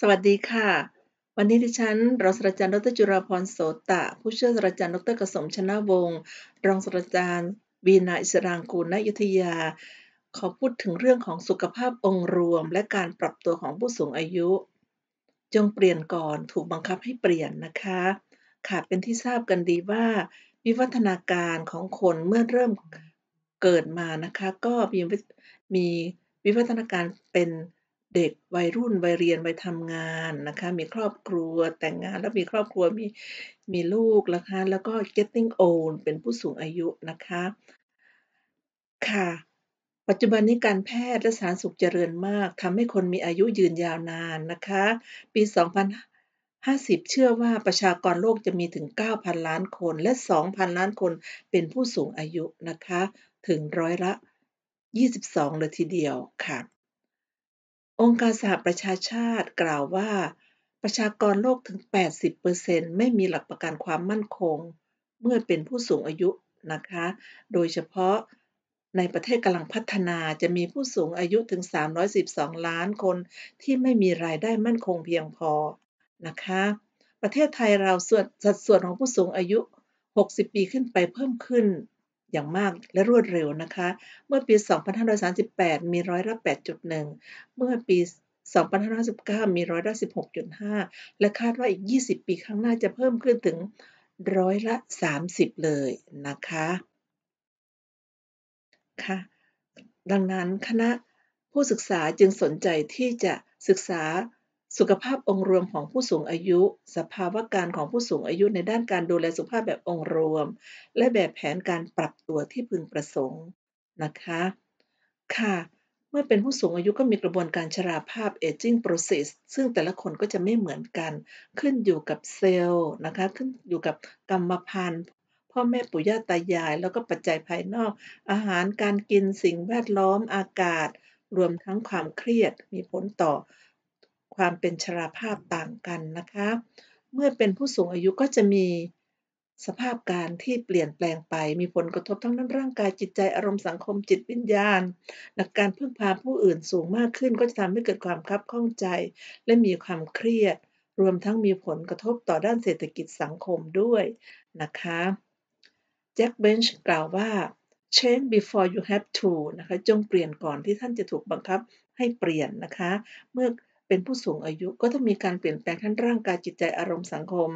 สวัสดีค่ะ วันนี้ดิฉันรองศาสตราจารย์ดรจุราพรโสตะผู้ช่วยศาสตราจารย์ดรกสมชนะวงศ์รองศาสตราจารย์วีนาอิสรางกูลณยุทธยา ขอพูดถึงเรื่องของสุขภาพองค์รวม และการปรับตัวของผู้สูงอายุ จงเปลี่ยนก่อนถูกบังคับให้เปลี่ยนนะคะค่ะเป็นที่ทราบกันดีว่าวิวัฒนาการของคนเมื่อเริ่มเกิดมานะคะก็มีมีวิวัฒนาการเป็นเด็กวัยรุ่นวัยเรียนวัยทำงานนะคะ มีครอบครัวแต่งงาน แล้วมีครอบครัวมีมีลูกนะคะแล้วก็ getting old เป็นผู้สูงอายุนะคะ ค่ะ ปัจจุบันนี้การแพทย์และสารสุขเจริญมากทำให้คนมีอายุยืนยาวนานนะคะปี 2050 เชื่อว่าประชากรโลกจะมีถึง 9,000 ล้านคนและ 2,000 ล้านคนเป็นผู้สูงอายุนะคะ ถึงร้อยละ 22 เลยทีเดียวค่ะองค์การสหประชาชาติกล่าวว่าประชากรโลกถึง 80%ไม่มีหลักประกันความมั่นคง เมื่อเป็นผู้สูงอายุนะคะ โดยเฉพาะในประเทศกำลังพัฒนาจะมีผู้สูงอายุถึง 312 ล้านคนที่ไม่มีรายได้มั่นคงเพียงพอนะคะ ประเทศไทยเราส่วนสัดส่วนของผู้สูงอายุ 60 ปีขึ้นไปเพิ่มขึ้นอย่างมากและรวดเร็วนะคะ เมื่อปี 2538 มีร้อยละ 8.1 เมื่อปี 2559มีร้อยละ 16.5 และคาดว่าอีก 20 ปีข้างหน้าจะเพิ่มขึ้นถึงร้อยละ 30 เลยนะคะค่ะดังนั้นคณะผู้ศึกษาจึงสนใจที่จะศึกษาสุขภาพองค์รวมของผู้สูงอายุ สภาวะการของผู้สูงอายุในด้านการดูแลสุขภาพแบบองค์รวม และแบบแผนการปรับตัวที่พึงประสงค์นะคะ ค่ะ เมื่อเป็นผู้สูงอายุก็มีกระบวนการชราภาพ aging process ซึ่งแต่ละคนก็จะไม่เหมือนกัน ขึ้นอยู่กับเซลล์นะคะ ขึ้นอยู่กับกรรมพันธุ์ พ่อแม่ปู่ย่าตายาย แล้วก็ปัจจัยภายนอก อาหารการกินสิ่งแวดล้อม อากาศ รวมทั้งความเครียด มีผลต่อความเป็นชราภาพต่างกันนะคะ เมื่อเป็นผู้สูงอายุก็จะมีสภาพการที่เปลี่ยนแปลงไป มีผลกระทบทั้งด้านร่างกายจิตใจอารมณ์สังคมจิตวิญญาณและการพึ่งพาผู้อื่นสูงมากขึ้น ก็จะทำให้เกิดความคับข้องใจ และมีความเครียด รวมทั้งมีผลกระทบต่อด้านเศรษฐกิจสังคมด้วยนะคะแจ็คเบนช์กล่าวว่า change before you have to นะคะจงเปลี่ยนก่อนที่ท่านจะถูกบังคับให้เปลี่ยนนะคะเมื่อเป็นผู้สูงอายุก็ต้องมีการเปลี่ยนแปลงทั้งร่างกายจิตใจอารมณ์สังคม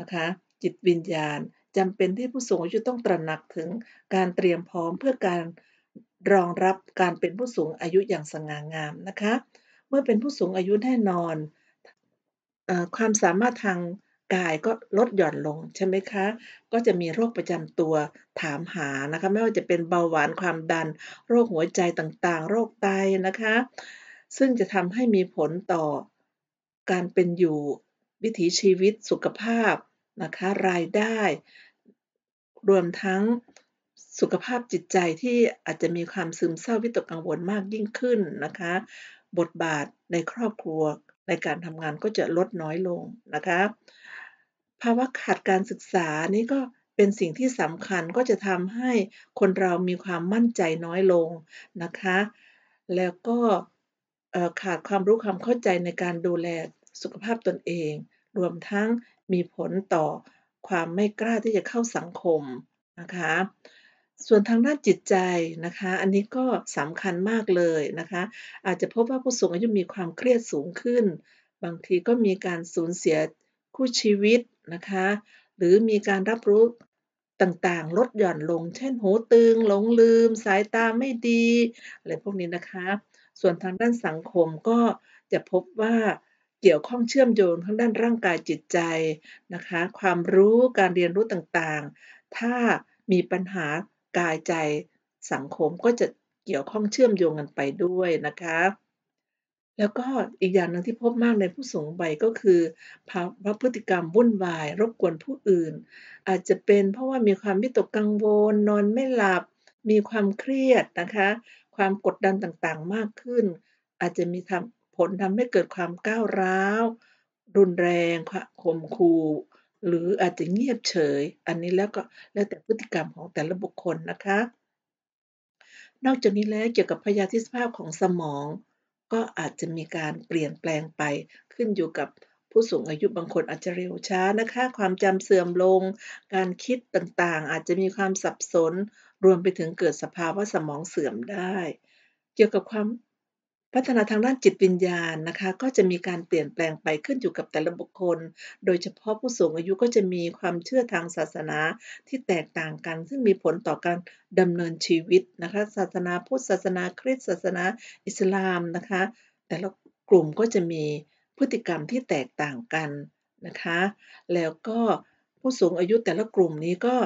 นะคะ จิตวิญญาณ จำเป็นที่ผู้สูงอายุต้องตระหนักถึงการเตรียมพร้อมเพื่อการรองรับการเป็นผู้สูงอายุอย่างสง่างามนะคะ เมื่อเป็นผู้สูงอายุแน่นอนอความสามารถทางกายก็ลดหย่อนลงใช่ไหมคะ ก็จะมีโรคประจำตัวถามหานะคะไม่ว่าจะเป็นเบาหวานความดัน โรคหัวใจต่างๆ โรคไตนะคะซึ่งจะทำให้มีผลต่อการเป็นอยู่วิถีชีวิตสุขภาพนะคะรายได้ รวมทั้งสุขภาพจิตใจที่อาจจะมีความซึมเศร้าวิตกกังวลมากยิ่งขึ้นนะคะ บทบาทในครอบครัว ในการทำงานก็จะลดน้อยลงนะคะภาวะขาดการศึกษานี่ก็เป็นสิ่งที่สำคัญก็จะทำให้คนเรามีความมั่นใจน้อยลงนะคะ แล้วก็ขาดความรู้ความเข้าใจในการดูแลสุขภาพตนเอง รวมทั้งมีผลต่อความไม่กล้าที่จะเข้าสังคมนะคะ ส่วนทางด้านจิตใจนะคะ อันนี้ก็สำคัญมากเลยนะคะ อาจจะพบว่าผู้สูงอายุมีความเครียดสูงขึ้น บางทีก็มีการสูญเสียคู่ชีวิตนะคะ หรือมีการรับรู้ต่างๆ ลดหย่อนลง เช่นหูตึงหลงลืม สายตาไม่ดี อะไรพวกนี้นะคะส่วนทางด้านสังคมก็จะพบว่าเกี่ยวข้องเชื่อมโยงทั้งด้านร่างกายจิตใจนะคะ ความรู้การเรียนรู้ต่างๆ ถ้ามีปัญหากายใจสังคมก็จะเกี่ยวข้องเชื่อมโยงกันไปด้วยนะคะ แล้วก็อีกอย่างหนึ่งที่พบมากในผู้สูงวัยก็คือภาวะพฤติกรรมวุ่นวายรบกวนผู้อื่น อาจจะเป็นเพราะว่ามีความวิตกกังวลนอนไม่หลับมีความเครียดนะคะความกดดันต่างๆ มากขึ้น อาจจะมีทผลทำให้เกิดความก้าวร้าว รุนแรงข่มขู่ หรืออาจจะเงียบเฉย อันนี้แล้วก็แล้วแต่พฤติกรรมของแต่ละบุคคลนะคะ นอกจากนี้แล้วเกี่ยวกับพยาธิสภาพของสมอง ก็อาจจะมีการเปลี่ยนแปลงไปขึ้นอยู่กับผู้สูงอายุบางคนอาจจะเร็วช้านะคะ ความจำเสื่อมลง การคิดต่างๆ อาจจะมีความสับสนรวมไปถึงเกิดสภาวะสมองเสื่อมได้ เกี่ยวกับความพัฒนาทางด้านจิตวิญญาณนะคะ ก็จะมีการเปลี่ยนแปลงไปขึ้นอยู่กับแต่ละบุคคล โดยเฉพาะผู้สูงอายุก็จะมีความเชื่อทางศาสนาที่แตกต่างกัน ซึ่งมีผลต่อการดำเนินชีวิตนะคะศาสนาพุทธศาสนาคริสต์ศาสนาอิสลามนะคะ แต่ละกลุ่มก็จะมีพฤติกรรมที่แตกต่างกันนะคะ แล้วก็ผู้สูงอายุแต่ละกลุ่มนี้ก็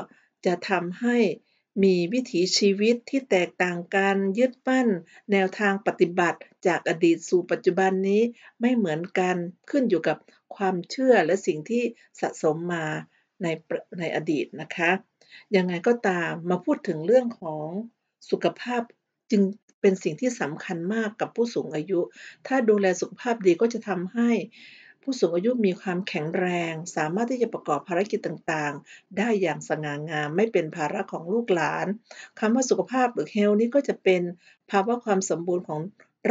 จะทำให้มีวิถีชีวิตที่แตกต่างกันยึดมั่นแนวทางปฏิบัติจากอดีตสู่ปัจจุบันนี้ไม่เหมือนกันขึ้นอยู่กับความเชื่อและสิ่งที่สะสมมาในในอดีตนะคะยังไงก็ตามมาพูดถึงเรื่องของสุขภาพจึงเป็นสิ่งที่สำคัญมากกับผู้สูงอายุ ถ้าดูแลสุขภาพดีก็จะทำให้ผู้สูงอายุมีความแข็งแรง สามารถที่จะประกอบภารกิจต่างๆ ได้อย่างสง่างาม ไม่เป็นภาระของลูกหลาน คำว่าสุขภาพหรือเฮลนี้ก็จะเป็นภาวะความสมบูรณ์ของ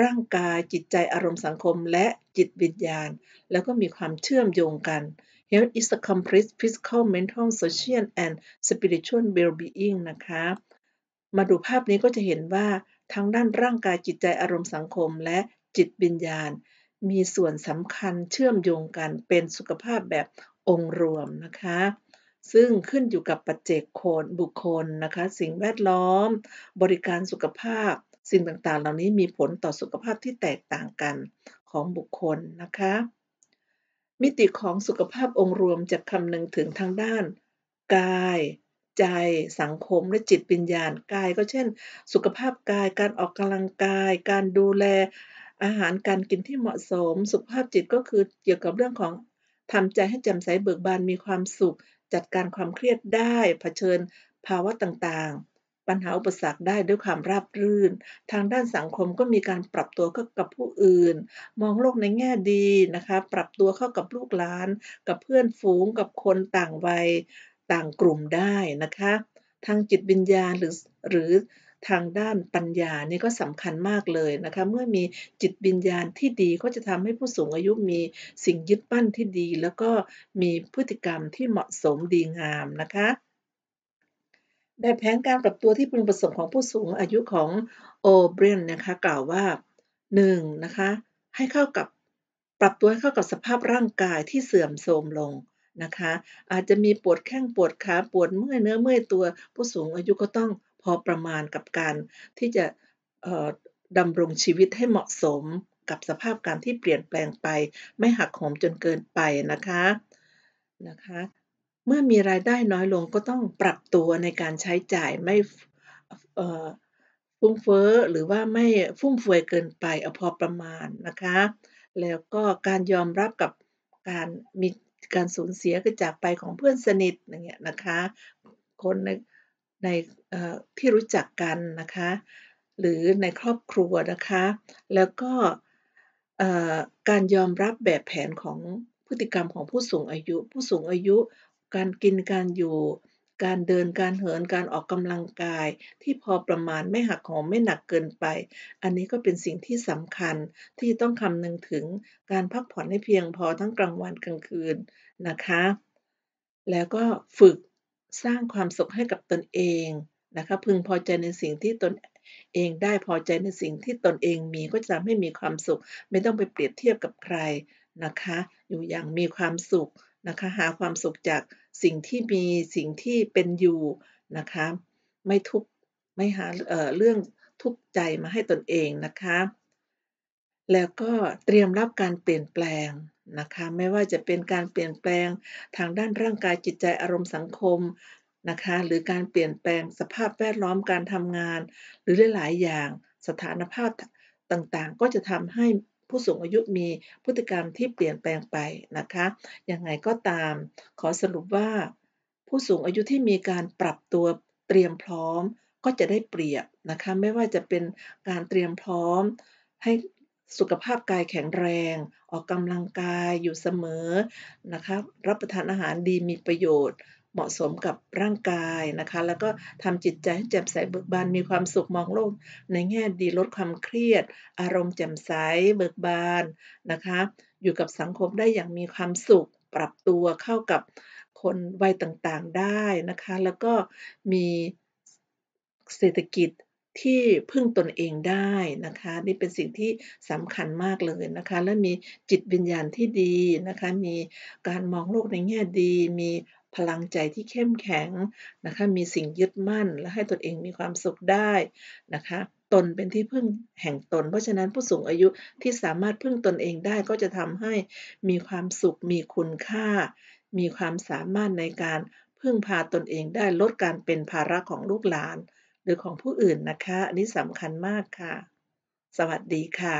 ร่างกายจิตใจอารมณ์สังคม และจิตวิญญาณ แล้วก็มีความเชื่อมโยงกัน Health is a complete physical mental social and spiritual well-being นะคะมาดูภาพนี้ก็จะเห็นว่า ทั้งด้านร่างกายจิตใจอารมณ์สังคม และจิตวิญญาณมีส่วนสำคัญเชื่อมโยงกันเป็นสุขภาพแบบองค์รวมนะคะซึ่งขึ้นอยู่กับปัจเจกคนบุคคลนะคะสิ่งแวดล้อม บริการสุขภาพสิ่งต่างๆ เหล่านี้มีผลต่อสุขภาพที่แตกต่างกันของบุคคลนะคะมิติของสุขภาพองค์รวมจะคำนึงถึงทางด้าน กาย ใจ สังคมและจิตปัญญาณกาย ก็เช่น สุขภาพกาย การออกกำลังกาย การดูแลอาหารการกินที่เหมาะสม สุขภาพจิตก็คือเกี่ยวกับเรื่องของทำใจให้แจ่มใสเบิกบาน มีความสุข จัดการความเครียดได้ เผชิญภาวะต่างๆ ปัญหาอุปสรรคได้ด้วยความราบรื่น ทางด้านสังคมก็มีการปรับตัวเข้ากับผู้อื่น มองโลกในแง่ดีนะคะ ปรับตัวเข้ากับลูกหลาน กับเพื่อนฝูง กับคนต่างวัย ต่างกลุ่มได้นะคะ ทางจิตวิญญาณหรือหรือทางด้านปัญญานี่ก็สำคัญมากเลยนะคะเมื่อมีจิตวิญญาณที่ดีก็จะทำให้ผู้สูงอายุมีสิ่งยึดปั้นที่ดี แล้วก็มีพฤติกรรมที่เหมาะสมดีงามนะคะแบบแผนการปรับตัวที่พึงประสงค์ของผู้สูงอายุของโอเบรนนะคะกล่าวว่า 1. นะคะให้เข้ากับปรับตัวให้เข้ากับสภาพร่างกายที่เสื่อมโทรมลงนะคะอาจจะมีปวดแข้งปวดขาปวดเมื่อยเนื้อเมื่อยตัวผู้สูงอายุก็ต้องพอประมาณกับการที่จะดำรงชีวิตให้เหมาะสมกับสภาพการที่เปลี่ยนแปลงไป ไม่หักโหมจนเกินไปนะคะนะคะเมื่อมีรายได้น้อยลงก็ต้องปรับตัวในการใช้จ่ายไม่ฟุ่มเฟ้อหรือว่าไม่ฟุ่มเฟือยเกินไปอพอประมาณนะคะแล้วก็การยอมรับกับการมีการสูญเสียกระจากไปของเพื่อนสนิทอย่างเงี้ยนะคะคนในในที่รู้จักกันนะคะหรือในครอบครัวนะคะ แล้วก็การยอมรับแบบแผนของพฤติกรรมของผู้สูงอายุ ผู้สูงอายุ การกินการอยู่ การเดินการเหินการออกกำลังกาย ที่พอประมาณไม่หักหอมไม่หนักเกินไป อันนี้ก็เป็นสิ่งที่สำคัญที่ต้องคำนึงถึงการพักผ่อนให้เพียงพอทั้งกลางวันกลางคืนนะคะ แล้วก็ฝึกสร้างความสุขให้กับตนเองนะคะพึงพอใจในสิ่งที่ตนเองได้พอใจในสิ่งที่ตนเองมีก็จะทำให้มีความสุข ไม่ต้องไปเปรียบเทียบกับใครนะคะ อยู่อย่างมีความสุขนะคะหาความสุขจากสิ่งที่มีสิ่งที่เป็นอยู่นะคะไม่ทุกไม่หาเอ่อเรื่องทุกข์ใจมาให้ตนเองนะคะ แล้วก็เตรียมรับการเปลี่ยนแปลงนะคะไม่ว่าจะเป็นการเปลี่ยนแปลงทางด้านร่างกายจิตใจอารมณ์สังคมนะคะหรือการเปลี่ยนแปลงสภาพแวดล้อมการทำงาน หรือหลายๆอย่างสถานภาพต่างๆ ก็จะทำให้ผู้สูงอายุมีพฤติกรรมที่เปลี่ยนแปลงไปนะคะยังไงก็ตาม ขอสรุปว่าผู้สูงอายุที่มีการปรับตัวเตรียมพร้อมก็จะได้เปรียบนะคะไม่ว่าจะเป็นการเตรียมพร้อมใหสุขภาพกายแข็งแรง ออกกำลังกายอยู่เสมอนะคะรับประทานอาหารดีมีประโยชน์เหมาะสมกับร่างกายนะคะแล้วก็ทำจิตใจให้แจ่มใสเบิกบานมีความสุขมองโลกในแง่ดีลดความเครียด อารมณ์แจ่มใสเบิกบานนะคะอยู่กับสังคมได้อย่างมีความสุขปรับตัวเข้ากับคนวัยต่างๆได้นะคะแล้วก็มีเศรษฐกิจที่พึ่งตนเองได้นะคะนี่เป็นสิ่งที่สำคัญมากเลยนะคะและมีจิตวิญญาณที่ดีนะคะมีการมองโลกในแง่ดี มีพลังใจที่เข้มแข็งนะคะมีสิ่งยึดมั่น และให้ตนเองมีความสุขได้นะคะ ตนเป็นที่พึ่งแห่งตน เพราะฉะนั้นผู้สูงอายุที่สามารถพึ่งตนเองได้ก็จะทำให้มีความสุขมีคุณค่า มีความสามารถในการพึ่งพาตนเองได้ลดการเป็นภาระของลูกหลานหรือของผู้อื่นนะคะ อันนี้สำคัญมากค่ะ สวัสดีค่ะ